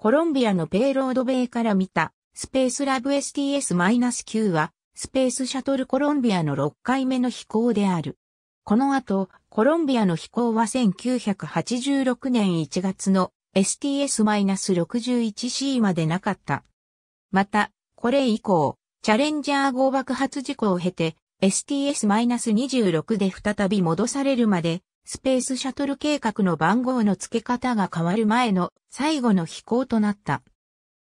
コロンビアのペイロード米から見た、スペースラブ STS-9 は、スペースシャトルコロンビアの6回目の飛行である。この後、コロンビアの飛行は1986年1月の STS-61C までなかった。また、これ以降、チャレンジャー号爆発事故を経て、STS-26 で再び戻されるまで、スペースシャトル計画の番号の付け方が変わる前の最後の飛行となった。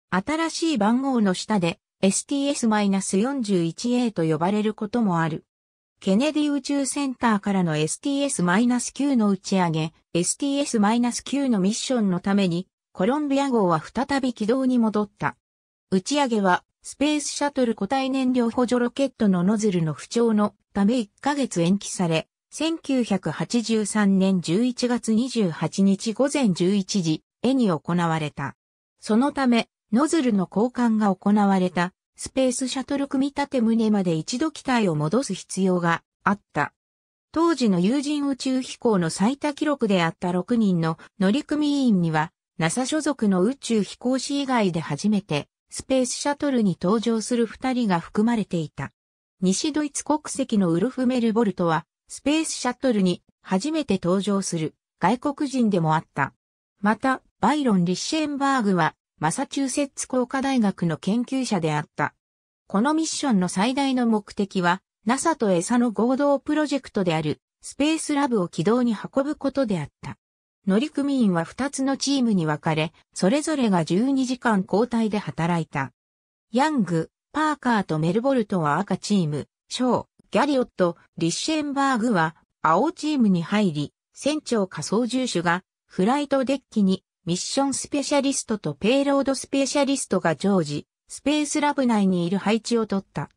新しい番号の下で STS-41A と呼ばれることもある。ケネディ宇宙センターからの STS-9 の打ち上げ、STS-9 のミッションのために、コロンビア号は再び軌道に戻った。打ち上げはスペースシャトル固体燃料補助ロケットのノズルの不調のため1ヶ月延期され、1983年11月28日午前11時、絵に行われた。そのため、ノズルの交換が行われた、スペースシャトル組み立て胸まで一度機体を戻す必要があった。当時の有人宇宙飛行の最多記録であった6人の乗組員には、NASA 所属の宇宙飛行士以外で初めて、スペースシャトルに登場する二人が含まれていた。西ドイツ国籍のウルフ・メルボルトは、スペースシャトルに初めて登場する外国人でもあった。また、バイロン・リッシェンバーグは、マサチューセッツ工科大学の研究者であった。このミッションの最大の目的は、NASA とエサの合同プロジェクトである、スペースラブを軌道に運ぶことであった。乗組員は2つのチームに分かれ、それぞれが12時間交代で働いた。ヤング、パーカーとメルボルトは赤チーム、ショー、ギャリオット、リッシェンバーグは青チームに入り、船長仮想住手がフライトデッキにミッションスペシャリストとペイロードスペシャリストが常時、スペースラブ内にいる配置を取った。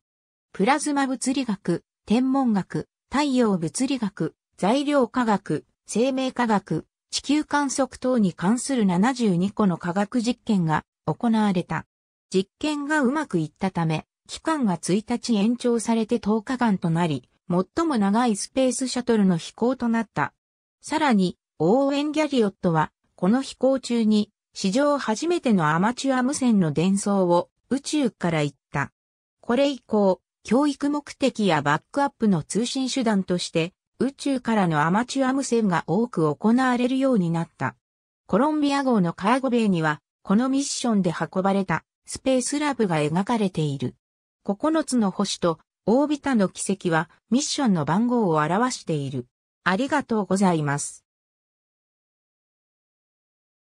プラズマ物理学、天文学、太陽物理学、材料科学、生命科学、地球観測等に関する72個の科学実験が行われた。実験がうまくいったため、期間が1日延長されて10日間となり、最も長いスペースシャトルの飛行となった。さらに、オーェン・ギャリオットは、この飛行中に、史上初めてのアマチュア無線の伝送を宇宙から行った。これ以降、教育目的やバックアップの通信手段として、宇宙からのアマチュア無線が多く行われるようになった。コロンビア号のカーゴベイには、このミッションで運ばれたスペースラブが描かれている。9つの星とオービタの軌跡はミッションの番号を表している。ありがとうございます。